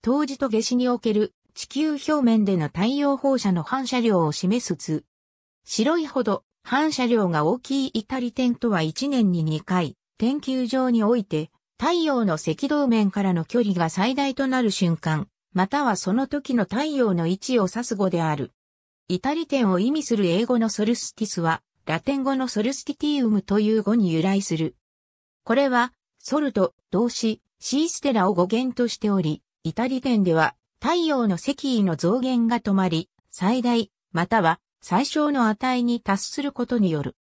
当時と下肢における地球表面での太陽放射の反射量を示す図。白いほど反射量が大きいイリテンとは1年に2回、天球上において太陽の赤道面からの距離が最大となる瞬間、またはその時の太陽の位置を指す語である。イリテンを意味する英語のソルスティスは、ラテン語のソルスティティウムという語に由来する。これは、ソルト、動詞、シーステラを語源としており、イタリ県では太陽の石位の増減が止まり、最大、または最小の値に達することによる。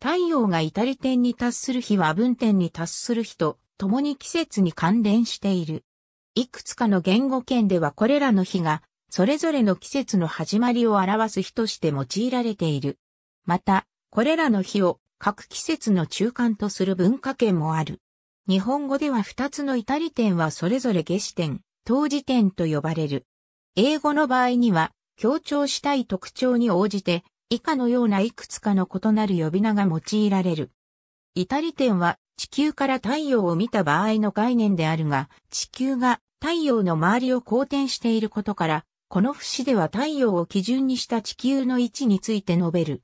太陽がイタリ点に達する日は分点に達する日と共に季節に関連している。いくつかの言語圏ではこれらの日が、それぞれの季節の始まりを表す日として用いられている。また、これらの日を各季節の中間とする文化圏もある。日本語では2つのイタリ点はそれぞれ下視点、当時点と呼ばれる。英語の場合には、強調したい特徴に応じて、以下のようないくつかの異なる呼び名が用いられる。イタリ点は、地球から太陽を見た場合の概念であるが、地球が太陽の周りを公転していることから、この節では太陽を基準にした地球の位置について述べる。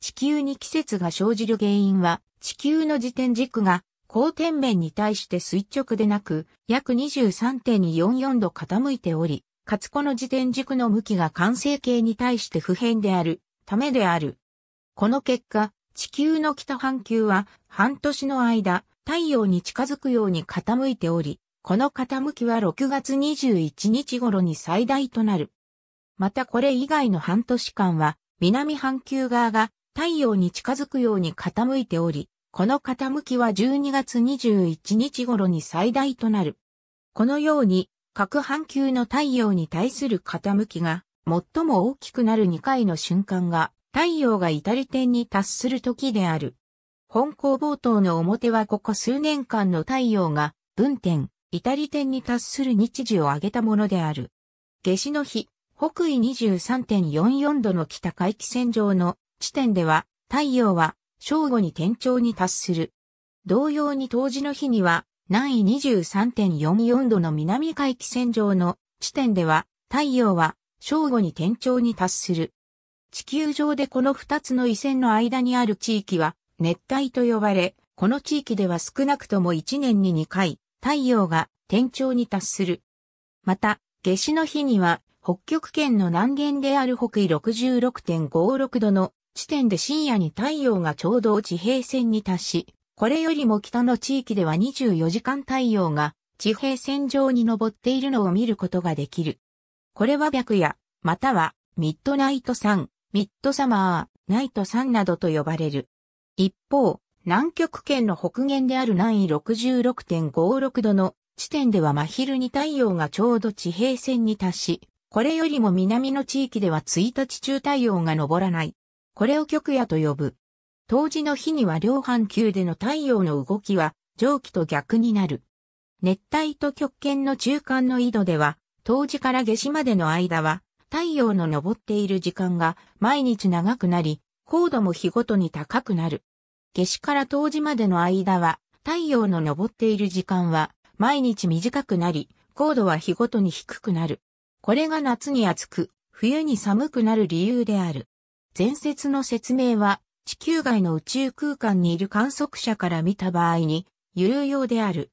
地球に季節が生じる原因は、地球の時点軸が交天面に対して垂直でなく、約23.244度傾いており、かつこの自転軸の向きが完成形に対して不変である、ためである。この結果、地球の北半球は半年の間、太陽に近づくように傾いており、この傾きは6月21日頃に最大となる。またこれ以外の半年間は、南半球側が太陽に近づくように傾いており、この傾きは12月21日頃に最大となる。このように、各半球の太陽に対する傾きが最も大きくなる2回の瞬間が太陽が至り点に達する時である。本校冒頭の表はここ数年間の太陽が分点、至り点に達する日時を挙げたものである。夏至の日、北緯23.44度の北回帰線上の地点では太陽は正午に天頂に達する。同様に当時の日には、南緯23.44度の南海気線上の地点では、太陽は正午に天頂に達する。地球上でこの二つの緯線の間にある地域は、熱帯と呼ばれ、この地域では少なくとも1年に2回、太陽が天頂に達する。また、夏至の日には、北極圏の南限である北緯66.56度の地点で深夜に太陽がちょうど地平線に達し、これよりも北の地域では24時間太陽が地平線上に昇っているのを見ることができる。これは白夜、またはミッドナイトサン、ミッドサマー、ナイトサンなどと呼ばれる。一方、南極圏の北限である南緯66.56度の地点では真昼に太陽がちょうど地平線に達し、これよりも南の地域では1日中太陽が昇らない。これを極夜と呼ぶ。冬至の日には両半球での太陽の動きは蒸気と逆になる。熱帯と極圏の中間の緯度では、冬至から夏至までの間は、太陽の昇っている時間が毎日長くなり、高度も日ごとに高くなる。夏至から冬至までの間は、太陽の昇っている時間は毎日短くなり、高度は日ごとに低くなる。これが夏に暑く、冬に寒くなる理由である。前説の説明は、地球外の宇宙空間にいる観測者から見た場合に、有用である。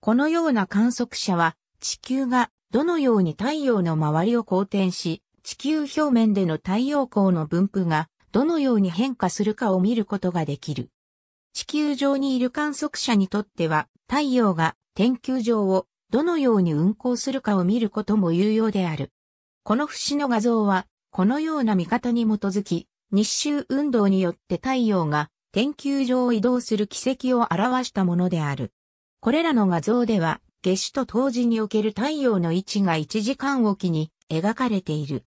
このような観測者は、地球がどのように太陽の周りを公転し、地球表面での太陽光の分布がどのように変化するかを見ることができる。地球上にいる観測者にとっては、太陽が天球上をどのように運行するかを見ることも有用である。この節の画像は、このような見方に基づき、日周運動によって太陽が天球上を移動する軌跡を表したものである。これらの画像では、夏至と冬至における太陽の位置が1時間おきに描かれている。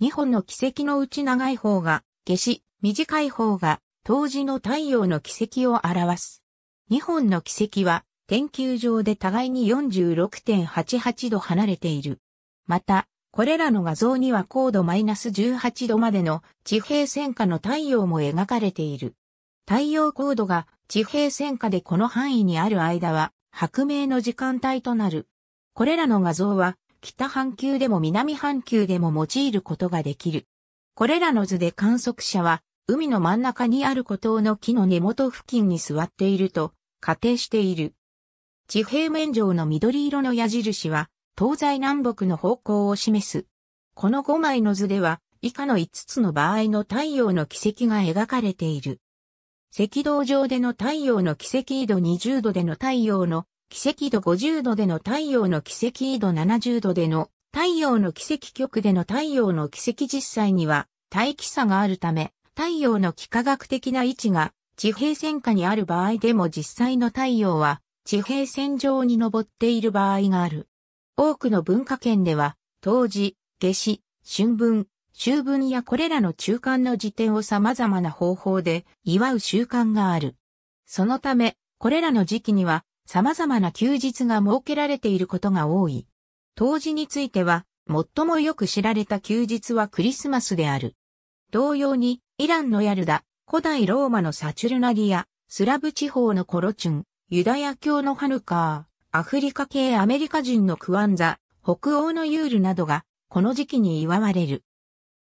2本の軌跡のうち長い方が夏至、短い方が冬至の太陽の軌跡を表す。2本の軌跡は天球上で互いに46.88度離れている。また、これらの画像には高度マイナス18度までの地平線下の太陽も描かれている。太陽高度が地平線下でこの範囲にある間は白明の時間帯となる。これらの画像は北半球でも南半球でも用いることができる。これらの図で観測者は海の真ん中にある孤島の木の根元付近に座っていると仮定している。地平面上の緑色の矢印は東西南北の方向を示す。この5枚の図では、以下の5つの場合の太陽の軌跡が描かれている。赤道上での太陽の軌跡緯度20度での太陽の軌跡度50度での太陽の軌跡緯度70度での太陽の軌跡極での太陽の軌跡実際には大気差があるため太陽の幾何学的な位置が地平線下にある場合でも実際の太陽は地平線上に登っている場合がある。多くの文化圏では、当時、夏至、春分、秋分やこれらの中間の時点を様々な方法で祝う習慣がある。そのため、これらの時期には様々な休日が設けられていることが多い。当時については、最もよく知られた休日はクリスマスである。同様に、イランのヤルダ、古代ローマのサチュルナギア、スラブ地方のコロチュン、ユダヤ教のハヌカー、アフリカ系アメリカ人のクワンザ、北欧のユールなどが、この時期に祝われる。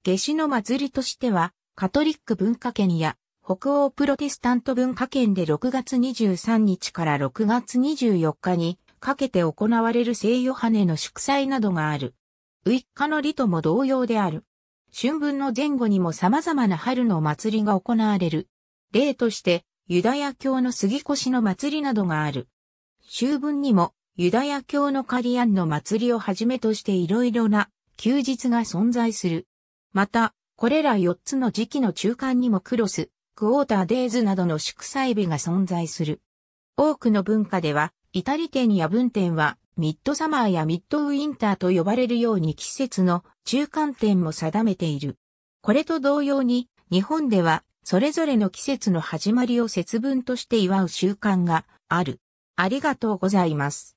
夏至の祭りとしては、カトリック文化圏や、北欧プロテスタント文化圏で6月23日から6月24日にかけて行われる聖ヨハネの祝祭などがある。ウイッカのリとも同様である。春分の前後にも様々な春の祭りが行われる。例として、ユダヤ教の杉越の祭りなどがある。秋分にもユダヤ教のカリアンの祭りをはじめとしていろいろな休日が存在する。また、これら4つの時期の中間にもクロス、クォーターデイズなどの祝祭日が存在する。多くの文化では、イタリテンや文典は、ミッドサマーやミッドウィンターと呼ばれるように季節の中間点も定めている。これと同様に、日本では、それぞれの季節の始まりを節分として祝う習慣がある。ありがとうございます。